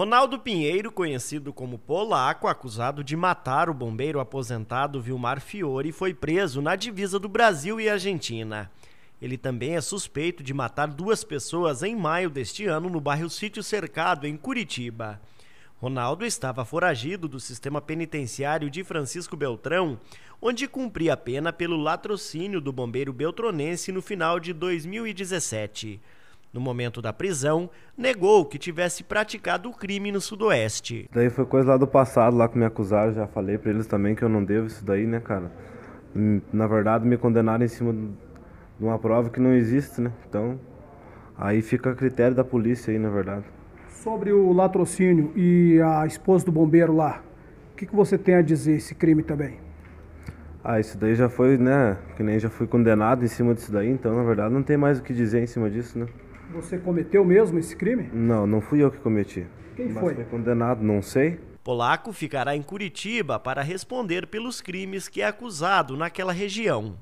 Ronaldo Pinheiro, conhecido como Polaco, acusado de matar o bombeiro aposentado Vilmar Fiore, foi preso na divisa do Brasil e Argentina. Ele também é suspeito de matar duas pessoas em maio deste ano no bairro Sítio Cercado, em Curitiba. Ronaldo estava foragido do sistema penitenciário de Francisco Beltrão, onde cumpria a pena pelo latrocínio do bombeiro beltronense no final de 2017 no momento da prisão, negou que tivesse praticado o crime no Sudoeste. Daí foi coisa lá do passado, lá que me acusaram, já falei para eles também que eu não devo isso daí, né, cara? Hum, na verdade, me condenaram em cima de uma prova que não existe, né? Então, aí fica a critério da polícia aí, na verdade. Sobre o latrocínio e a esposa do bombeiro lá, o que, que você tem a dizer esse crime também? Ah, isso daí já foi, né? Que nem já fui condenado em cima disso daí, então na verdade não tem mais o que dizer em cima disso, né? Você cometeu mesmo esse crime? Não, não fui eu que cometi. Quem Mas foi? Foi condenado, não sei. Polaco ficará em Curitiba para responder pelos crimes que é acusado naquela região.